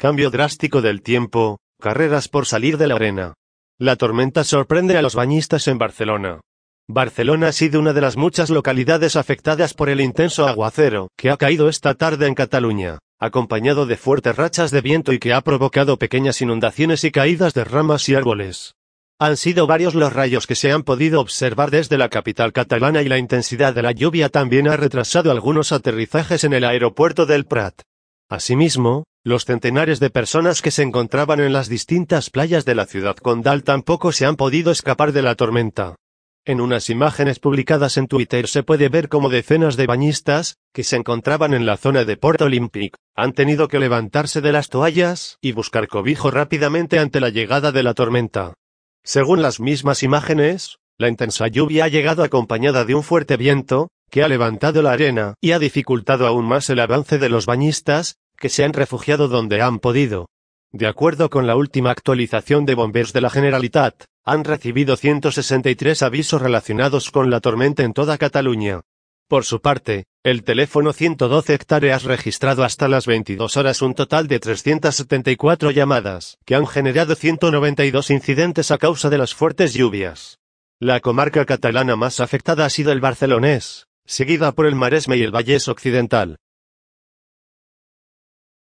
Cambio drástico del tiempo, carreras por salir de la arena. La tormenta sorprende a los bañistas en Barcelona. Barcelona ha sido una de las muchas localidades afectadas por el intenso aguacero que ha caído esta tarde en Cataluña, acompañado de fuertes rachas de viento y que ha provocado pequeñas inundaciones y caídas de ramas y árboles. Han sido varios los rayos que se han podido observar desde la capital catalana y la intensidad de la lluvia también ha retrasado algunos aterrizajes en el aeropuerto del Prat. Asimismo, los centenares de personas que se encontraban en las distintas playas de la ciudad condal tampoco se han podido escapar de la tormenta. En unas imágenes publicadas en Twitter se puede ver cómo decenas de bañistas, que se encontraban en la zona de Port Olympic, han tenido que levantarse de las toallas y buscar cobijo rápidamente ante la llegada de la tormenta. Según las mismas imágenes, la intensa lluvia ha llegado acompañada de un fuerte viento, que ha levantado la arena y ha dificultado aún más el avance de los bañistas, que se han refugiado donde han podido. De acuerdo con la última actualización de bomberos de la Generalitat, han recibido 163 avisos relacionados con la tormenta en toda Cataluña. Por su parte, el teléfono 112 hectáreas registrado hasta las 22 horas un total de 374 llamadas, que han generado 192 incidentes a causa de las fuertes lluvias. La comarca catalana más afectada ha sido el barcelonés, seguida por el Maresme y el Vallés Occidental.